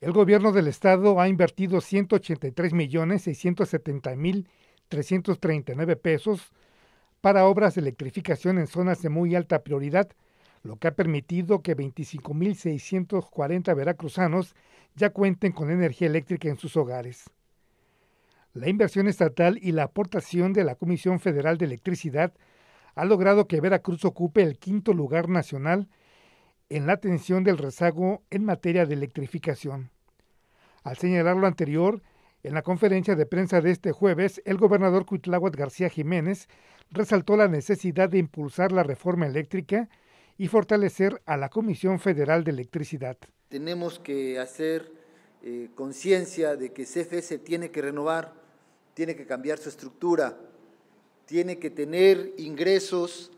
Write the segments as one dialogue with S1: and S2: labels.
S1: El gobierno del estado ha invertido 183.670.339 millones mil pesos para obras de electrificación en zonas de muy alta prioridad, lo que ha permitido que 25.640 veracruzanos ya cuenten con energía eléctrica en sus hogares. La inversión estatal y la aportación de la Comisión Federal de Electricidad ha logrado que Veracruz ocupe el quinto lugar nacional en la atención del rezago en materia de electrificación. Al señalar lo anterior, en la conferencia de prensa de este jueves, el gobernador Cuitláhuac García Jiménez resaltó la necesidad de impulsar la reforma eléctrica y fortalecer a la Comisión Federal de Electricidad.
S2: Tenemos que hacer eh, conciencia de que CFS tiene que renovar, tiene que cambiar su estructura, tiene que tener ingresos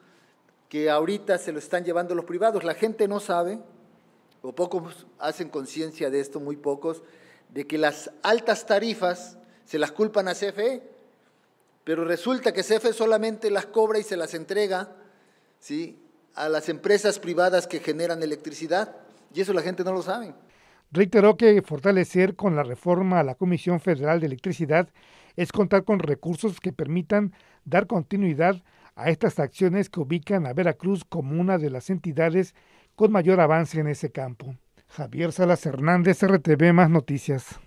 S2: que ahorita se lo están llevando los privados. La gente no sabe, o pocos hacen conciencia de esto, muy pocos, de que las altas tarifas se las culpan a CFE, pero resulta que CFE solamente las cobra y se las entrega ¿sí? a las empresas privadas que generan electricidad, y eso la gente no lo sabe.
S1: Reiteró que fortalecer con la reforma a la Comisión Federal de Electricidad es contar con recursos que permitan dar continuidad a estas acciones que ubican a Veracruz como una de las entidades con mayor avance en ese
S2: campo. Javier Salas Hernández, RTV Más Noticias.